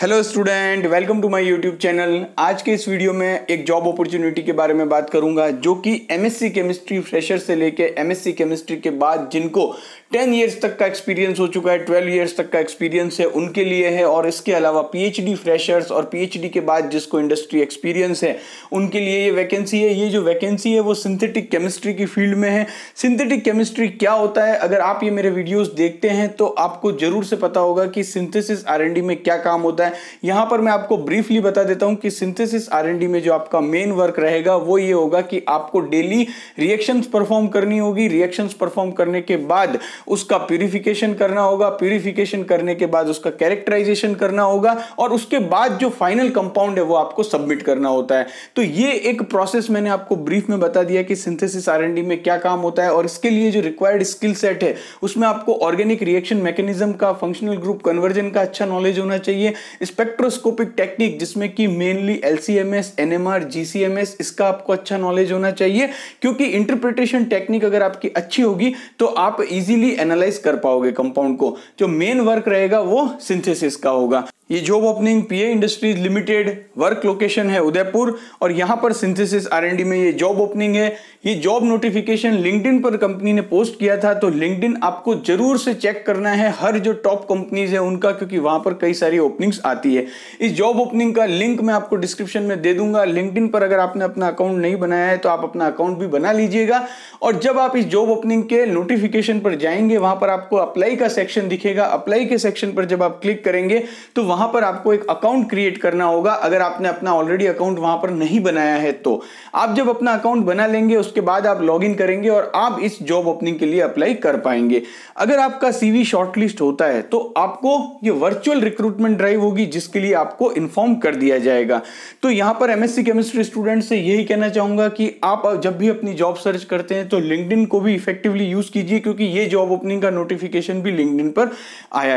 hello student welcome to my YouTube channel आज के इस वीडियो में एक जॉब अपॉर्चुनिटी के बारे में बात करूंगा जो कि एमएससी केमिस्ट्री फ्रेशर से लेके एमएससी केमिस्ट्री के बाद जिनको 10 इयर्स तक का एक्सपीरियंस हो चुका है 12 इयर्स तक का एक्सपीरियंस है उनके लिए है और इसके अलावा पीएचडी फ्रेशर्स और पीएचडी के बाद जिसको इंडस्ट्री एक्सपीरियंस है उनके लिए ये वैकेंसी है ये जो वैकेंसी है वो सिंथेटिक केमिस्ट्री की फील्ड में है सिंथेटिक केमिस्ट्री क्या होता है अगर आप ये मेरे वीडियोज़ देखते हैं तो आपको ज़रूर से पता होगा कि सिंथेसिस आर में क्या काम होता है है यहां पर मैं आपको ब्रीफली बता देता हूं कि सिंथेसिस आरएनडी में जो आपका मेन वर्क रहेगा वो ये होगा कि आपको डेली रिएक्शंस परफॉर्म करनी होगी रिएक्शंस परफॉर्म करने के बाद उसका प्यूरिफिकेशन करना होगा प्यूरिफिकेशन करने के बाद उसका कैरेक्टराइजेशन करना होगा और उसके बाद जो फाइनल कंपाउंड है वो आपको सबमिट करना होता है तो ये एक प्रोसेस मैंने आपको ब्रीफ में बता दिया कि सिंथेसिस आरएनडी में क्या काम होता है और इसके लिए जो रिक्वायर्ड स्किल सेट है उसमें आपको ऑर्गेनिक रिएक्शन मैकेनिज्म का फंक्शनल ग्रुप कन्वर्जन का अच्छा नॉलेज होना चाहिए स्पेक्ट्रोस्कोपिक टेक्निक जिसमें कि मेनली एलसीएमएस एनएमआर जीसीएमएस इसका आपको अच्छा नॉलेज होना चाहिए क्योंकि इंटरप्रिटेशन टेक्निक अगर आपकी अच्छी होगी तो आप इजीली एनालाइज कर पाओगे कंपाउंड को जो मेन वर्क रहेगा वो सिंथेसिस का होगा ये job opening PI industries limited work location है उदयपुर और यहाँ पर सिंथेसिस आरएनडी में ये जॉब ओपनिंग है ये जॉब नोटिफिकेशन लिंक्डइन पर कंपनी ने पोस्ट किया था तो लिंक्डइन आपको जरूर से चेक करना है हर जो टॉप कंपनीज है उनका क्योंकि वहां पर कई सारी ओपनिंग्स आती है इस जॉब ओपनिंग का लिंक मैं आपको डिस्क्रिप्शन में दे दूंगा लिंक्डइन पर अगर आपने अपना अकाउंट नहीं बनाया है तो आप अपना अकाउंट भी बना लीजिएगा और जब आप इस जॉब ओपनिंग के नोटिफिकेशन पर जाएंगे वहां पर आपको अप्लाई का सेक्शन दिखेगा अप्लाई के सेक्शन पर जब आप क्लिक करेंगे तो वहां वहां पर आपको एक अकाउंट क्रिएट करना होगा अगर आपने अपना ऑलरेडी अकाउंट वहां पर नहीं बनाया है तो आप जब अपना अकाउंट बना लेंगे उसके बाद आप लॉगिन करेंगे और आप इस जॉब ओपनिंग के लिए अप्लाई कर पाएंगे अगर आपका सीवी शॉर्टलिस्ट होता है तो आपको ये वर्चुअल रिक्रूटमेंट ड्राइव होगी जिसके लिए आपको इन्फॉर्म कर दिया जाएगा तो यहां पर एमएससी केमिस्ट्री स्टूडेंट से यही कहना चाहूंगा कि आप जब भी अपनी जॉब सर्च करते हैं तो लिंकड को भी इफेक्टिवली यूज कीजिए क्योंकि ये जॉब ओपनिंग का नोटिफिकेशन भी लिंकड पर आया